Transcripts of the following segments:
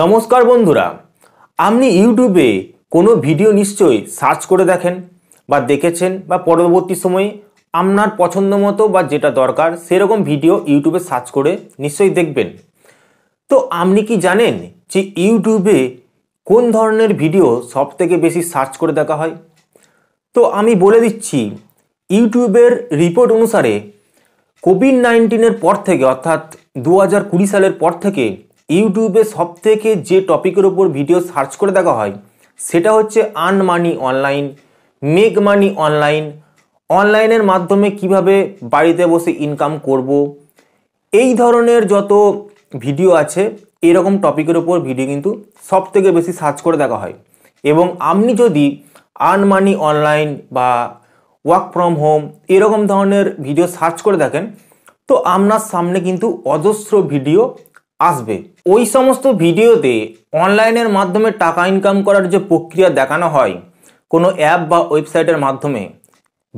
নমস্কার বন্ধুরা আপনি ইউটিউবে কোনো ভিডিও নিশ্চয়ই সার্চ করে দেখেন বা দেখেছেন বা পরবর্তী সময়ে আপনার পছন্দ মতো বা যেটা দরকার সেরকম ভিডিও ইউটিউবে সার্চ করে নিশ্চয়ই দেখবেন তো আপনি কি জানেন যে ইউটিউবে কোন ধরনের ভিডিও সব থেকে বেশি সার্চ করে দেখা হয় তো আমি বলে দিচ্ছি ইউটিউবের রিপোর্ট অনুসারে কোভিড নাইন্টিনের পর থেকে অর্থাৎ দু সালের পর থেকে ইউটিউবে সব থেকে যে টপিকের ওপর ভিডিও সার্চ করে দেখা হয় সেটা হচ্ছে earn money online make money online অনলাইনের মাধ্যমে কিভাবে বাড়িতে বসে ইনকাম করব। এই ধরনের যত ভিডিও আছে এরকম টপিকের ওপর ভিডিও কিন্তু সব থেকে বেশি সার্চ করে দেখা হয় এবং আপনি যদি আর্ন মানি অনলাইন বা ওয়ার্ক ফ্রম হোম এরকম ধরনের ভিডিও সার্চ করে দেখেন তো আপনার সামনে কিন্তু অজস্র ভিডিও আসবে ওই সমস্ত ভিডিওতে অনলাইনের মাধ্যমে টাকা ইনকাম করার যে প্রক্রিয়া দেখানো হয় কোনো অ্যাপ বা ওয়েবসাইটের মাধ্যমে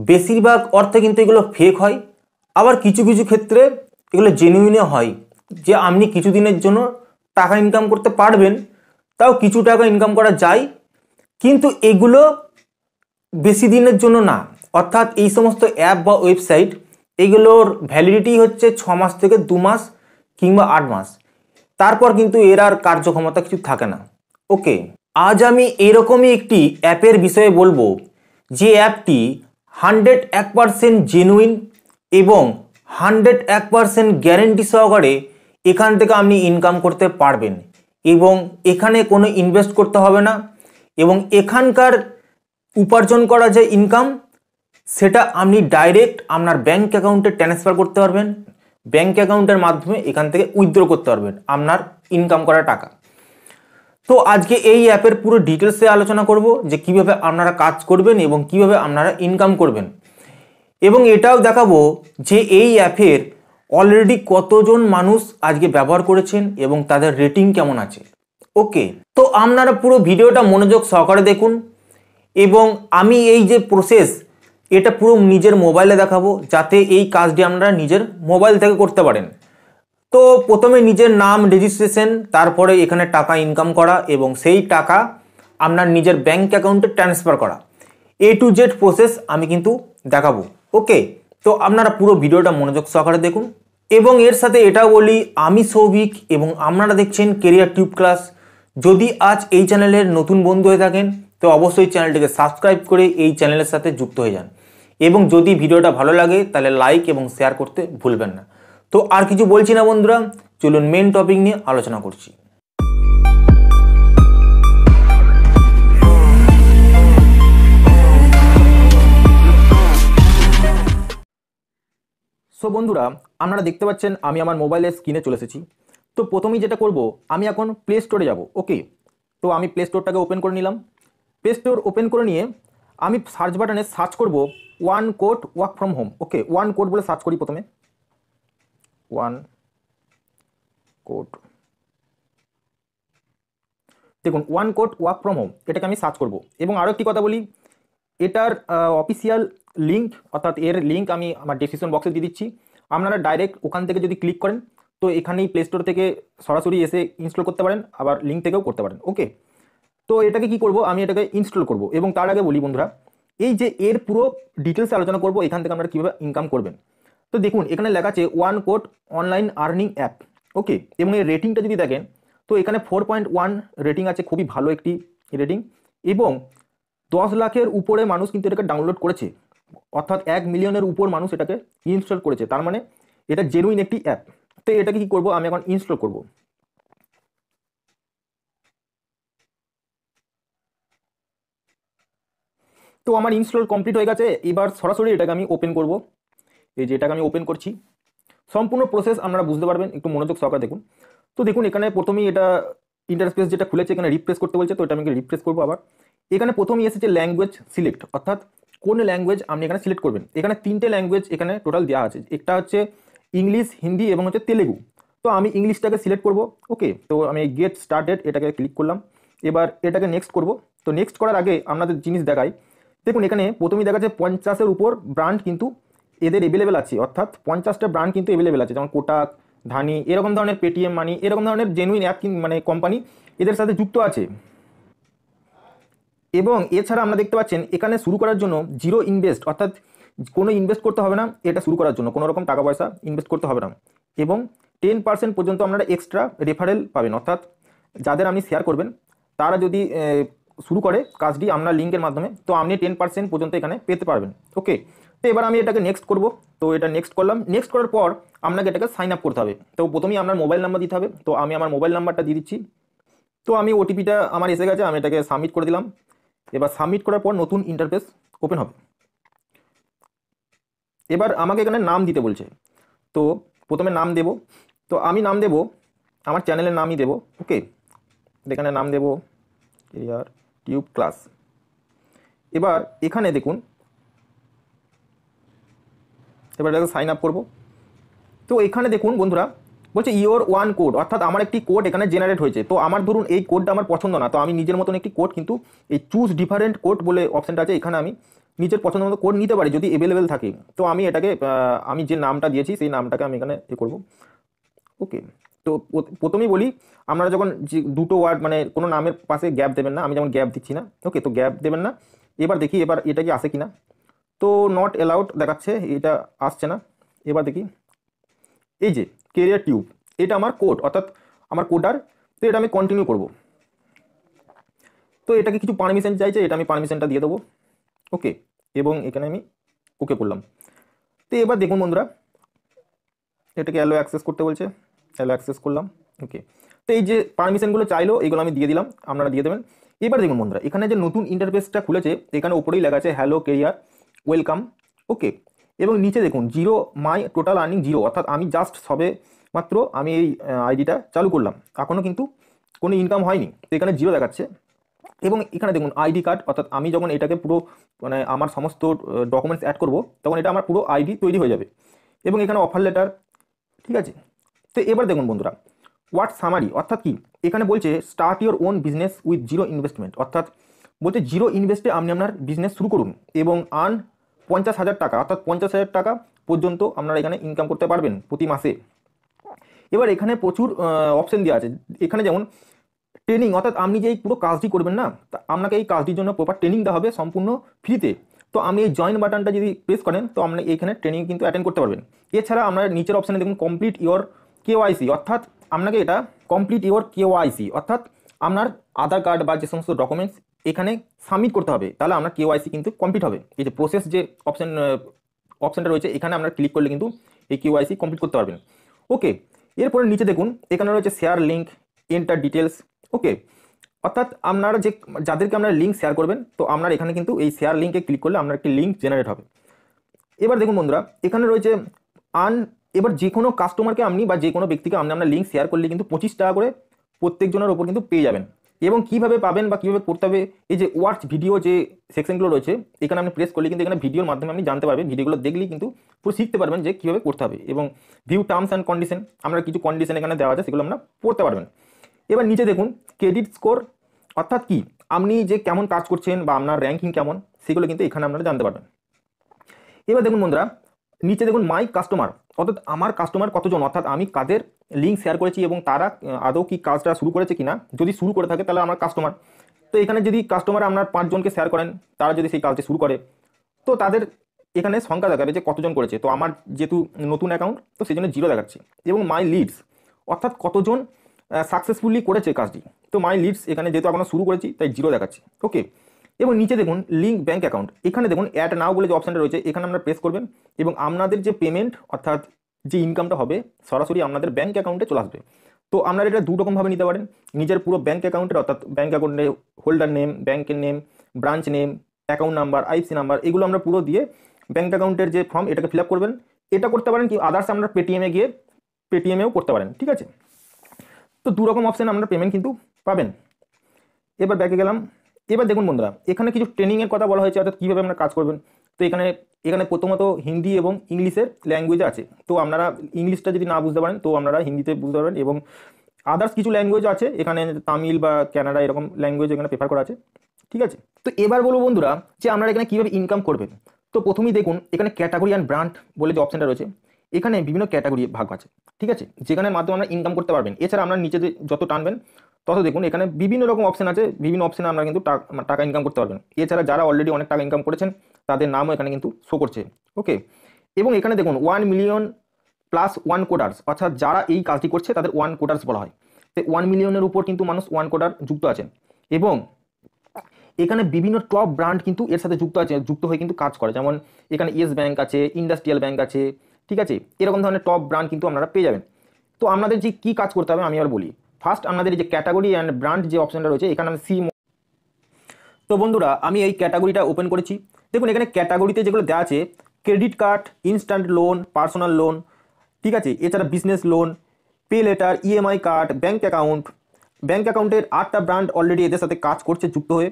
বেশিরভাগ অর্থে কিন্তু এগুলো ফেক হয় আবার কিছু কিছু ক্ষেত্রে এগুলো জেনুইনে হয় যে আপনি কিছুদিনের জন্য টাকা ইনকাম করতে পারবেন তাও কিছু টাকা ইনকাম করা যায় কিন্তু এগুলো বেশি দিনের জন্য না অর্থাৎ এই সমস্ত অ্যাপ বা ওয়েবসাইট এগুলোর ভ্যালিডিটি হচ্ছে ছ মাস থেকে দু মাস কিংবা আট মাস তারপর কিন্তু এর আর কার্যক্ষমতা কিছু থাকে না ওকে আজ আমি এরকমই একটি অ্যাপের বিষয়ে বলবো যে অ্যাপটি হান্ড্রেড এক পারসেন্ট জেনুইন এবং হান্ড্রেড এক পারসেন্ট গ্যারেন্টি সহকারে এখান থেকে আপনি ইনকাম করতে পারবেন এবং এখানে কোনো ইনভেস্ট করতে হবে না এবং এখানকার উপার্জন করা যে ইনকাম সেটা আপনি ডাইরেক্ট আপনার ব্যাঙ্ক অ্যাকাউন্টে ট্রান্সফার করতে পারবেন ব্যাঙ্ক অ্যাকাউন্টের মাধ্যমে এখান থেকে উইথড্র করতে পারবেন আপনার ইনকাম করা টাকা তো আজকে এই অ্যাপের পুরো ডিটেলসে আলোচনা করব যে কিভাবে আপনারা কাজ করবেন এবং কিভাবে আপনারা ইনকাম করবেন এবং এটাও দেখাবো যে এই অ্যাপের অলরেডি কতজন মানুষ আজকে ব্যবহার করেছেন এবং তাদের রেটিং কেমন আছে ওকে তো আপনারা পুরো ভিডিওটা মনোযোগ সহকারে দেখুন এবং আমি এই যে প্রসেস এটা পুরো নিজের মোবাইলে দেখাবো যাতে এই কাজটি আপনারা নিজের মোবাইল থেকে করতে পারেন তো প্রথমে নিজের নাম রেজিস্ট্রেশন তারপরে এখানে টাকা ইনকাম করা এবং সেই টাকা আপনার নিজের ব্যাঙ্ক অ্যাকাউন্টে ট্রান্সফার করা এ টু জেড প্রসেস আমি কিন্তু দেখাবো ওকে তো আপনারা পুরো ভিডিওটা মনোযোগ সহকারে দেখুন এবং এর সাথে এটা বলি আমি সৌভিক এবং আপনারা দেখছেন কেরিয়ার টিউব ক্লাস যদি আজ এই চ্যানেলের নতুন বন্ধু হয়ে থাকেন তো অবশ্যই চ্যানেলটিকে সাবস্ক্রাইব করে এই চ্যানেলের সাথে যুক্ত হয়ে যান এবং যদি ভিডিওটা ভালো লাগে তাহলে লাইক এবং শেয়ার করতে ভুলবেন না তো আর কিছু বলছি না বন্ধুরা চলুন মেন টপিক নিয়ে আলোচনা করছি সো বন্ধুরা আপনারা দেখতে পাচ্ছেন আমি আমার মোবাইলের স্ক্রিনে চলে এসেছি তো প্রথমেই যেটা করব আমি এখন প্লে স্টোরে যাব ওকে তো আমি প্লে স্টোরটাকে ওপেন করে নিলাম প্লে স্টোর ওপেন করে নিয়ে আমি সার্চ বাটনে সার্চ করব one code work from home okay one code বলে সার্চ করি প্রথমে ওয়ান কোড দেখুন one code work from home এটাকে আমি সার্চ করব এবং আরও একটি কথা বলি এটার অফিসিয়াল লিঙ্ক অর্থাৎ এর লিঙ্ক আমি আমার ডিসক্রিপশন বক্সে দিয়ে দিচ্ছি আপনারা ডাইরেক্ট ওখান থেকে যদি ক্লিক করেন তো এখানেই প্লে স্টোর থেকে সরাসরি এসে ইনস্টল করতে পারেন আবার লিঙ্ক থেকেও করতে পারেন ওকে তো এটাকে কি করব আমি এটাকে ইনস্টল করব এবং তার আগে বলি বন্ধুরা এই যে এর পুরো ডিটেলস আলোচনা করব এখান থেকে আপনারা কীভাবে ইনকাম করবেন তো দেখুন এখানে লেখা আছে one code online earning app okay এবং এই রেটিংটা যদি দেখেন তো এখানে ফোর পয়েন্ট ওয়ান রেটিং আছে খুবই ভালো একটি রেটিং এবং দশ লাখের উপরে মানুষ কিন্তু এটাকে ডাউনলোড করেছে অর্থাৎ এক মিলিয়নের উপর মানুষ এটাকে ইনস্টল করেছে তার মানে এটা জেনুইন একটি অ্যাপ তো এটাকে কী করবো আমি এখন ইনস্টল করবো তো আমার ইনস্টল কমপ্লিট হয়ে গেছে এবার সরাসরি এটাকে আমি ওপেন করব এই যে এটাকে আমি ওপেন করছি সম্পূর্ণ প্রসেস আপনারা বুঝতে পারবেন একটু মনোযোগ সহকারে দেখুন তো দেখুন এখানে প্রথমেই এটা ইন্টারফেস যেটা খুলেছে এখানে রিপ্রেস করতে বলছে তো এটা আমি রিপ্রেস করবো আবার এখানে প্রথমেই এসেছে ল্যাঙ্গুয়েজ সিলেক্ট অর্থাৎ কোন ল্যাঙ্গুয়েজ আপনি এখানে সিলেক্ট করবেন এখানে তিনটে ল্যাঙ্গুয়েজ এখানে টোটাল দেওয়া আছে একটা হচ্ছে ইংলিশ হিন্দি এবং হচ্ছে তেলেগু তো আমি ইংলিশটাকে সিলেক্ট করব ওকে তো আমি গেট স্টার্টেড এটাকে ক্লিক করলাম এবার এটাকে নেক্সট করব তো নেক্সট করার আগে আপনাদের জিনিস দেখায় দেখুন এখানে প্রথমেই দেখা যাচ্ছে পঞ্চাশের উপর ব্র্যান্ড কিন্তু এদের এভেলেবেল আছে অর্থাৎ পঞ্চাশটা ব্র্যান্ড কিন্তু এভেলেবেল আছে যেমন কোটাক ধানি এরকম ধরনের পেটিএম মানি এরকম ধরনের জেনুইন অ্যাপ মানে কোম্পানি এদের সাথে যুক্ত আছে এবং এছাড়া আমরা দেখতে পাচ্ছেন এখানে শুরু করার জন্য জিরো ইনভেস্ট অর্থাৎ কোনো ইনভেস্ট করতে হবে না এটা শুরু করার জন্য কোনো রকম টাকা পয়সা ইনভেস্ট করতে হবে না এবং টেন পার্সেন্ট পর্যন্ত আপনারা এক্সট্রা রেফারেল পাবেন অর্থাৎ যাদের আপনি শেয়ার করবেন তারা যদি শুরু করে কাজটি আপনার লিঙ্কের মাধ্যমে তো আপনি টেন পার্সেন্ট পর্যন্ত এখানে পেতে পারবেন ওকে তো এবার আমি এটাকে নেক্সট করব তো এটা নেক্সট করলাম নেক্সট করার পর আপনাকে এটাকে সাইন আপ করতে হবে তো প্রথমেই আপনার মোবাইল নাম্বার দিতে হবে তো আমি আমার মোবাইল নাম্বারটা দিয়ে দিচ্ছি তো আমি ওটিপিটা আমার এসে গেছে আমি এটাকে সাবমিট করে দিলাম এবার সাবমিট করার পর নতুন ইন্টারফেস ওপেন হবে এবার আমাকে এখানে নাম দিতে বলছে তো প্রথমে নাম দেব তো আমি নাম দেব আমার চ্যানেলের নামই দেব ওকে এখানে নাম দেব আর কিউব ক্লাস এবার এখানে দেখুন এবার দেখো সাইন আপ করবো তো এখানে দেখুন বন্ধুরা বলছে ইয়োর ওয়ান কোড অর্থাৎ আমার একটি কোড এখানে জেনারেট হয়েছে তো আমার ধরুন এই কোডটা আমার পছন্দ না তো আমি নিজের মতন একটি কোড কিন্তু এই চুজ ডিফারেন্ট কোড বলে অপশানটা আছে এখানে আমি নিজের পছন্দ মতো কোড নিতে পারি যদি অ্যাভেলেবেল থাকে তো আমি এটাকে আমি যে নামটা দিয়েছি সেই নামটাকে আমি এখানে এ করবো ওকে তো প্রথমেই বলি আপনারা যখন যে দুটো ওয়ার্ড মানে কোনো নামের পাশে গ্যাপ দেবেন না আমি যেমন গ্যাপ দিচ্ছি না ওকে তো গ্যাপ দেবেন না এবার দেখি এবার এটা কি আসে কি না তো নট অ্যালাউড দেখাচ্ছে এটা আসছে না এবার দেখি এই যে কেরিয়ার টিউব এটা আমার কোড অর্থাৎ আমার কোডার তো এটা আমি কন্টিনিউ করব তো এটাকে কিছু পারমিশন চাইছে এটা আমি পারমিশনটা দিয়ে দেবো ওকে এবং এখানে আমি ওকে করলাম তো এবার দেখুন বন্ধুরা এটাকে অ্যালো অ্যাক্সেস করতে বলছে তাহলে অ্যাক্সেস করলাম ওকে তো এই যে পারমিশনগুলো চাইলো এইগুলো আমি দিয়ে দিলাম আপনারা দিয়ে দেবেন এবার দেখুন বন্ধুরা এখানে যে নতুন ইন্টারফেসটা খুলেছে এখানে ওপরেই লেখা আছে হ্যালো কেরিয়ার ওয়েলকাম ওকে এবং নিচে দেখুন zero my total earning zero অর্থাৎ আমি জাস্ট সবে মাত্র আমি এই আইডিটা চালু করলাম এখনও কিন্তু কোনো ইনকাম হয়নি তো এখানে জিরো দেখাচ্ছে এবং এখানে দেখুন আইডি কার্ড অর্থাৎ আমি যখন এটাকে পুরো মানে আমার সমস্ত ডকুমেন্টস অ্যাড করব তখন এটা আমার পুরো আইডি তৈরি হয়ে যাবে এবং এখানে অফার লেটার ঠিক আছে তো এবার দেখুন বন্ধুরা হোয়াট সামারি অর্থাৎ কি এখানে বলছে start your own business with zero investment অর্থাৎ বলছে জিরো ইনভেস্টে আপনি আপনার বিজনেস শুরু করুন এবং আর্ন পঞ্চাশ হাজার টাকা অর্থাৎ পঞ্চাশ হাজার টাকা পর্যন্ত আপনারা এখানে ইনকাম করতে পারবেন প্রতি মাসে এবার এখানে প্রচুর অপশন দেওয়া আছে এখানে যেমন ট্রেনিং অর্থাৎ আপনি যে এই পুরো কাজটি করবেন না তা আপনাকে এই কাজটির জন্য প্রপার ট্রেনিং দেওয়া হবে সম্পূর্ণ ফ্রিতে তো আপনি এই জয়েন বাটনটা যদি প্রেস করেন তো আপনি এইখানে ট্রেনিং কিন্তু অ্যাটেন্ড করতে পারবেন এছাড়া আমরা নিচের অপশানে দেখুন কমপ্লিট ইয়োর কেওয়াইসি অর্থাৎ আপনাকে এটা কমপ্লিট ইওর কেওয়াইসি অর্থাৎ আপনার আধার কার্ড বা যে সমস্ত ডকুমেন্টস এখানে সাবমিট করতে হবে তাহলে আপনার কেওয়াইসি কিন্তু কমপ্লিট হবে এই যে প্রসেস যে অপশন অপশানটা রয়েছে এখানে আপনার ক্লিক করলে কিন্তু এই কেওয়াইসি কমপ্লিট করতে পারবেন ওকে এরপরে নিচে দেখুন এখানে রয়েছে share link enter details okay অর্থাৎ আপনারা যে যাদেরকে আপনারা লিঙ্ক শেয়ার করবেন তো আপনার এখানে কিন্তু এই শেয়ার লিঙ্কে ক্লিক করলে আপনার একটি লিঙ্ক জেনারেট হবে এবার দেখুন বন্ধুরা এখানে রয়েছে আন এবার যে কোনো কাস্টমারকে আপনি বা যে কোনো ব্যক্তিকে আপনি আপনার লিঙ্ক শেয়ার করলে কিন্তু পঁচিশ টাকা করে প্রত্যেকজনের ওপর কিন্তু পেয়ে যাবেন এবং কিভাবে পাবেন বা কীভাবে করতে হবে এই যে ওয়াচ ভিডিও যে সেকশনগুলো রয়েছে এখানে আপনি প্রেস করলে কিন্তু এখানে ভিডিওর মাধ্যমে আপনি জানতে পারবেন ভিডিওগুলো দেখলেই কিন্তু পুরো শিখতে পারবেন যে কীভাবে করতে হবে এবং ভিউ টার্মস অ্যান্ড কন্ডিশন আমরা কিছু কন্ডিশন এখানে দেওয়া আছে সেগুলো আমরা পড়তে পারবেন এবার নিচে দেখুন ক্রেডিট স্কোর অর্থাৎ কি আপনি যে কেমন কাজ করছেন বা আপনার র্যাঙ্কিং কেমন সেগুলো কিন্তু এখানে আপনারা জানতে পারবেন এবার দেখুন বন্ধুরা নিচে দেখুন মাই কাস্টমার অর্থাৎ আমার কাস্টমার কতজন অর্থাৎ আমি কাদের লিঙ্ক শেয়ার করেছি এবং তারা আদৌ কি কাজটা শুরু করেছে কিনা যদি শুরু করে থাকে তাহলে আমার কাস্টমার তো এখানে যদি কাস্টমার আপনার পাঁচজনকে শেয়ার করেন তারা যদি সেই কাজটি শুরু করে তো তাদের এখানে সংখ্যা দেখাবে যে কতজন করেছে তো আমার যেহেতু নতুন অ্যাকাউন্ট তো সেই জন্য জিরো দেখাচ্ছে এবং মাই লিডস অর্থাৎ কতজন সাকসেসফুলি করেছে কাজটি তো মাই লিডস এখানে যেহেতু আমরা শুরু করেছি তাই জিরো দেখাচ্ছে ওকে এবং নিচে দেখুন লিঙ্ক ব্যাঙ্ক অ্যাকাউন্ট এখানে দেখুন অ্যাড নাও বলে যে অপশানটা রয়েছে এখানে আপনারা প্রেস করবেন এবং আপনাদের যে পেমেন্ট অর্থাৎ যে ইনকামটা হবে সরাসরি আপনাদের ব্যাঙ্ক অ্যাকাউন্টে চলে আসবে তো আপনারা এটা দুরকমভাবে নিতে পারেন নিজের পুরো ব্যাঙ্ক অ্যাকাউন্টের অর্থাৎ ব্যাঙ্ক অ্যাকাউন্টে হোল্ডার নেম ব্যাঙ্কের name branch name account number IC number এগুলো আমরা পুরো দিয়ে ব্যাঙ্ক অ্যাকাউন্টের যে ফর্ম এটাকে ফিল করবেন এটা করতে পারেন কি আদার্স আমরা পেটিএমে গিয়ে পেটিএমেও করতে পারেন ঠিক আছে তো দুরকম অপশান অপশানে আমরা পেমেন্ট কিন্তু পাবেন এবার ব্যাকে গেলাম এবার দেখুন বন্ধুরা এখানে কিছু ট্রেনিংয়ের কথা বলা হয়েছে অর্থাৎ কীভাবে আপনারা কাজ করবেন তো এখানে এখানে প্রথমত হিন্দি এবং ইংলিশের ল্যাঙ্গুয়েজ আছে তো আপনারা ইংলিশটা যদি না বুঝতে পারেন তো আপনারা হিন্দিতে বুঝতে পারবেন এবং আদার্স কিছু ল্যাঙ্গুয়েজ আছে এখানে তামিল বা কানাডা এরকম ল্যাঙ্গুয়েজ এখানে প্রেফার করা আছে ঠিক আছে তো এবার বলবো বন্ধুরা যে আপনারা এখানে কীভাবে ইনকাম করবেন তো প্রথমেই দেখুন এখানে ক্যাটাগরি অ্যান্ড ব্র্যান্ড বলে যে অপশানটা রয়েছে এখানে বিভিন্ন ক্যাটাগরি ভাগ আছে ঠিক আছে যেখানে মাধ্যমে আমরা ইনকাম করতে পারবেন এছাড়া আপনারা নিচে যত টানবেন তত দেখুন এখানে বিভিন্ন রকম অপশন আছে বিভিন্ন অপশানে আমরা কিন্তু মানে টাকা ইনকাম করতে পারবেন এছাড়া যারা অলরেডি অনেক টাকা ইনকাম করেছেন তাদের নামও এখানে কিন্তু শো করছে ওকে এবং এখানে দেখুন one million plus one coders অর্থাৎ যারা এই কাজটি করছে তাদের ওয়ান কোটার্স বলা হয় তো ওয়ান মিলিয়নের উপর কিন্তু মানুষ ওয়ান কোটার যুক্ত আছেন এবং এখানে বিভিন্ন টপ ব্র্যান্ড কিন্তু এর সাথে যুক্ত আছে যুক্ত হয়ে কিন্তু কাজ করে যেমন এখানে ইয়েস ব্যাঙ্ক আছে ইন্ডাস্ট্রিয়াল ব্যাঙ্ক আছে ঠিক আছে এরকম ধরনের টপ ব্র্যান্ড কিন্তু আপনারা পেয়ে যাবেন তো আপনাদের যে কী কাজ করতে হবে আমি আর বলি ফার্স্ট আমাদের যে ক্যাটাগরি অ্যান্ড ব্র্যান্ড যে অপশানটা রয়েছে এখানে আমি সি তো বন্ধুরা আমি এই ক্যাটাগরিটা ওপেন করেছি দেখুন এখানে ক্যাটাগরিতে যেগুলো দেওয়া আছে credit card instant loan personal loan ঠিক আছে এছাড়া business loan pay later EMI card bank account bank অ্যাকাউন্টের আটটা ব্র্যান্ড অলরেডি এদের সাথে কাজ করছে যুক্ত হয়ে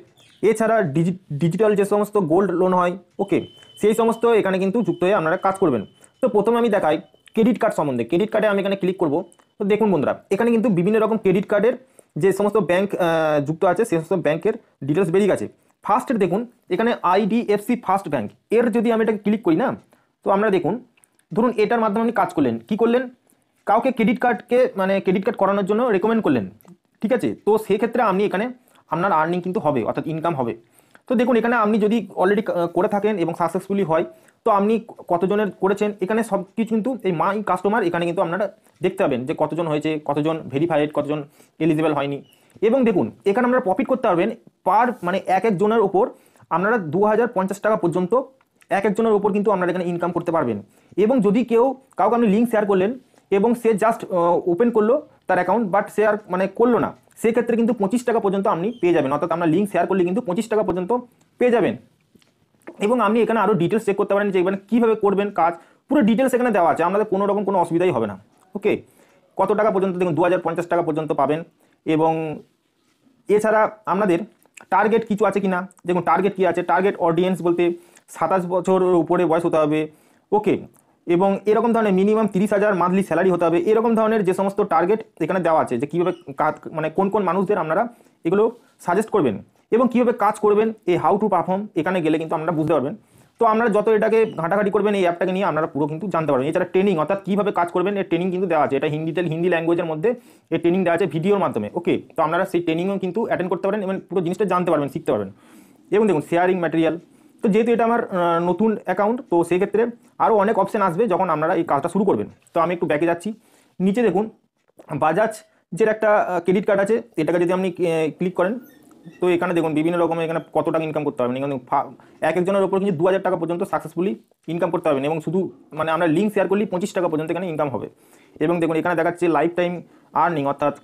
এছাড়া ডিজি ডিজিটাল যে সমস্ত গোল্ড লোন হয় ওকে সেই সমস্ত এখানে কিন্তু যুক্ত হয়ে আপনারা কাজ করবেন তো প্রথমে আমি দেখাই ক্রেডিট কার্ড সম্বন্ধে ক্রেডিট কার্ডে আমি এখানে ক্লিক করবো তো দেখুন বন্ধুরা এখানে কিন্তু বিভিন্ন রকম ক্রেডিট কার্ডের যে সমস্ত ব্যাংক যুক্ত আছে সে সমস্ত ব্যাংকের ডিটেলস বেরিয়ে গেছে ফার্স্টের দেখুন এখানে আইডিএফসি ফার্স্ট ব্যাংক এর যদি আমি এটাকে ক্লিক করি না তো আমরা দেখুন ধরুন এটার মাধ্যমে আপনি কাজ করলেন কি করলেন কাউকে ক্রেডিট কার্ডকে মানে ক্রেডিট কার্ড করানোর জন্য রেকমেন্ড করলেন ঠিক আছে তো সেক্ষেত্রে আপনি এখানে আপনার আর্নিং কিন্তু হবে অর্থাৎ ইনকাম হবে তো দেখুন এখানে আপনি যদি অলরেডি করে থাকেন এবং সাকসেসফুলি হয় তো আপনি কতজনের করেছেন এখানে সব কিছু কিন্তু এই মাই কাস্টমার এখানে কিন্তু আপনারা দেখতে পাবেন যে কতজন হয়েছে কতজন ভেরিফাইড কতজন এলিজিবল হয়নি এবং দেখুন এখানে আপনারা প্রফিট করতে পারবেন পার মানে এক একজনের ওপর আপনারা দু টাকা পর্যন্ত এক একজনের ওপর কিন্তু আপনারা এখানে ইনকাম করতে পারবেন এবং যদি কেউ কাউকে আপনি লিঙ্ক শেয়ার করলেন এবং সে জাস্ট ওপেন করলো তার অ্যাকাউন্ট বাট শেয়ার মানে করলো না সেক্ষেত্রে কিন্তু পঁচিশ টাকা পর্যন্ত আপনি পেয়ে যাবেন অর্থাৎ আপনার লিঙ্ক শেয়ার করলে কিন্তু পঁচিশ টাকা পর্যন্ত পেয়ে যাবেন এবং আপনি এখানে আরও ডিটেলস চেক করতে পারেন যে এখানে কীভাবে করবেন কাজ পুরো ডিটেলস এখানে দেওয়া আছে আমাদের কোনো রকম কোনো অসুবিধাই হবে না ওকে কত টাকা পর্যন্ত দেখুন দু টাকা পর্যন্ত পাবেন এবং এছাড়া আপনাদের টার্গেট কিছু আছে কি না দেখুন টার্গেট কী আছে টার্গেট অডিয়েন্স বলতে সাতাশ বছর উপরে বয়স হতে হবে ওকে এবং এরকম ধরনের মিনিমাম তিরিশ হাজার মান্থলি স্যালারি হতে হবে এরকম ধরনের যে সমস্ত টার্গেট এখানে দেওয়া আছে যে কীভাবে মানে কোন কোন মানুষদের আপনারা এগুলো সাজেস্ট করবেন এবং কীভাবে কাজ করবেন এই হাউ টু পারফর্ম এখানে গেলে কিন্তু আপনারা বুঝতে পারবেন তো আপনারা যত এটাকে ঘাঁটাঘাঁটি করবেন এই অ্যাপটাকে নিয়ে আপনারা পুরো কিন্তু জানতে পারবেন এছাড়া ট্রেনিং অর্থাৎ কীভাবে কাজ করবেন এর ট্রেনিং কিন্তু দেওয়া আছে এটা হিন্দিতে হিন্দি ল্যাঙ্গুয়েজের মধ্যে এই ট্রেনিং দেওয়া আছে ভিডিওর মাধ্যমে ওকে তো আপনারা সেই ট্রেনিংও কিন্তু অ্যাটেন্ড করতে পারেন এবং পুরো জিনিসটা জানতে পারবেন শিখতে পারবেন এবং দেখুন শেয়ারিং ম্যাটেরিয়াল তো যেহেতু এটা আমার নতুন অ্যাকাউন্ট তো সেক্ষেত্রে আরও অনেক অপশান আসবে যখন আপনারা এই কাজটা শুরু করবেন তো আমি একটু ব্যাকে যাচ্ছি নিচে দেখুন বাজাজ যে একটা ক্রেডিট কার্ড আছে এটাকে যদি আপনি ক্লিক করেন তো এখানে দেখুন বিভিন্ন রকমের এখানে কত টাকা ইনকাম করতে পারবেন মানে এক একজনের ওপর কিন্তু দু হাজার টাকা পর্যন্ত সাকসেসফুলি ইনকাম করতে পারবেন এবং শুধু মানে আমরা লিঙ্ক শেয়ার করলেই পঁচিশ টাকা পর্যন্ত এখানে ইনকাম হবে এবং দেখুন এখানে দেখাচ্ছে লাইফ টাইম আর্নিং অর্থাৎ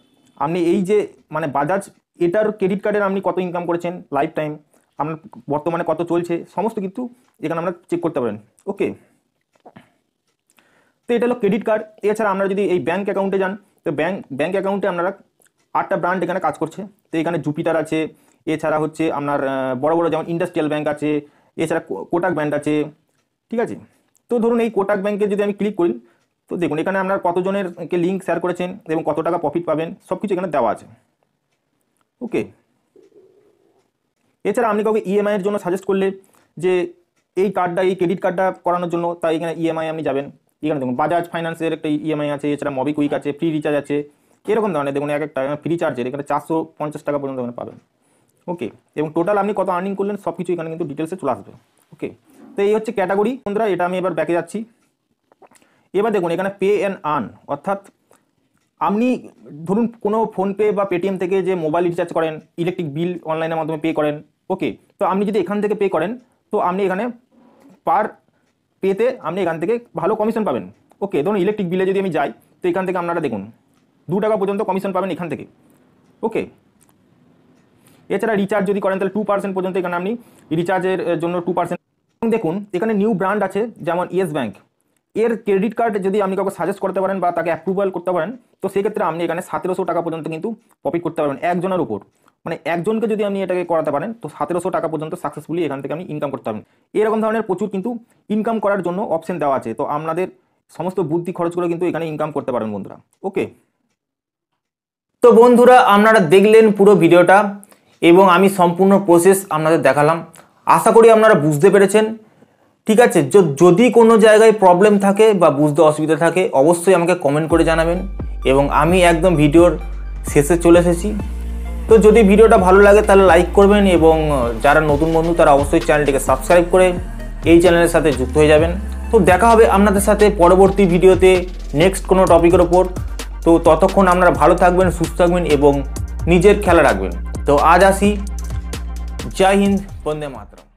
আপনি এই যে মানে বাজাজ এটার ক্রেডিট কার্ডের আপনি কত ইনকাম করেছেন লাইফ টাইম আপনার বর্তমানে কত চলছে সমস্ত কিন্তু এখানে আমরা চেক করতে পারেন ওকে তো এটা হলো ক্রেডিট কার্ড এছাড়া আমরা যদি এই ব্যাঙ্ক অ্যাকাউন্টে যান তো ব্যাঙ্ক ব্যাঙ্ক অ্যাকাউন্টে আপনারা আটটা ব্র্যান্ড এখানে কাজ করছে তো এখানে জুপিটার আছে এছাড়া হচ্ছে আপনার বড় বড় যেমন ইন্ডাস্ট্রিয়াল ব্যাংক আছে এছাড়া কোটাক ব্যাংক আছে ঠিক আছে তো ধরুন এই কোটাক ব্যাংকে যদি আমি ক্লিক করি তো দেখুন এখানে আপনার কতজনের কে লিঙ্ক শেয়ার করেছেন এবং কত টাকা প্রফিট পাবেন সব কিছু এখানে দেওয়া আছে ওকে এছাড়া আপনি কাউকে e এর জন্য সাজেস্ট করলে যে এই কার্ডটা এই ক্রেডিট কার্ডটা করানোর জন্য তাই এখানে ইএমআই e আপনি যাবেন এখানে দেখুন বাজাজ ফাইন্যান্সের একটা ইএমআই e আছে এছাড়া মবিকুইক আছে ফ্রি রিচার্জ আছে এরকম ধরনের দেখুন এক একটা ফ্রি চার্জের এখানে চারশো পঞ্চাশ টাকা পর্যন্ত এখানে পাবেন ওকে এবং টোটাল আপনি কত আর্নিং করলেন সব কিছু এখানে কিন্তু ডিটেলসে চলে আসবে ওকে তো এই হচ্ছে ক্যাটাগরি বন্ধুরা এটা আমি এবার ব্যাকে যাচ্ছি এবার দেখুন এখানে পে অ্যান্ড আর্ন অর্থাৎ আপনি ধরুন কোনো ফোনপে বা পেটিএম থেকে যে মোবাইল রিচার্জ করেন ইলেকট্রিক বিল অনলাইনের মাধ্যমে পে করেন ওকে তো আপনি যদি এখান থেকে পে করেন তো আপনি এখানে পার পেতে আপনি এখান থেকে ভালো কমিশন পাবেন ওকে ধরুন ইলেকট্রিক বিলে যদি আমি যাই তো এখান থেকে আপনারা দেখুন দু টাকা পর্যন্ত কমিশন পাবেন এখান থেকে ওকে এছাড়া রিচার্জ যদি করেন তাহলে টু পার্সেন্ট পর্যন্ত এখানে আপনি রিচার্জের জন্য টু পার্সেন্ট দেখুন এখানে নিউ ব্র্যান্ড আছে যেমন ইয়েস ব্যাঙ্ক এর ক্রেডিট কার্ড যদি আপনি কাউকে সাজেস্ট করতে পারেন বা তাকে অ্যাপ্রুভাল করতে পারেন তো সেক্ষেত্রে আপনি এখানে সতেরোশো টাকা পর্যন্ত কিন্তু প্রফিট করতে পারবেন একজনের উপর মানে একজনকে যদি আপনি এটাকে করাতে পারেন তো সতেরোশো টাকা পর্যন্ত সাকসেসফুলি এখান থেকে আপনি ইনকাম করতে পারবেন এরকম ধরনের প্রচুর কিন্তু ইনকাম করার জন্য অপশন দেওয়া আছে তো আপনাদের সমস্ত বুদ্ধি খরচ করে কিন্তু এখানে ইনকাম করতে পারেন বন্ধুরা ওকে তো বন্ধুরা আপনারা দেখলেন পুরো ভিডিওটা এবং আমি সম্পূর্ণ প্রসেস আপনাদের দেখালাম আশা করি আপনারা বুঝতে পেরেছেন ঠিক আছে যদি কোনো জায়গায় প্রবলেম থাকে বা বুঝতে অসুবিধা থাকে অবশ্যই আমাকে কমেন্ট করে জানাবেন এবং আমি একদম ভিডিওর শেষে চলে এসেছি তো যদি ভিডিওটা ভালো লাগে তাহলে লাইক করবেন এবং যারা নতুন বন্ধু তারা অবশ্যই চ্যানেলটিকে সাবস্ক্রাইব করে এই চ্যানেলের সাথে যুক্ত হয়ে যাবেন তো দেখা হবে আপনাদের সাথে পরবর্তী ভিডিওতে নেক্সট কোনো টপিকের ওপর তো ততক্ষণ আপনারা ভালো থাকবেন সুস্থ থাকবেন এবং নিজের খেয়াল রাখবেন তো আজ আসি জয় হিন্দ বন্দে মাতরম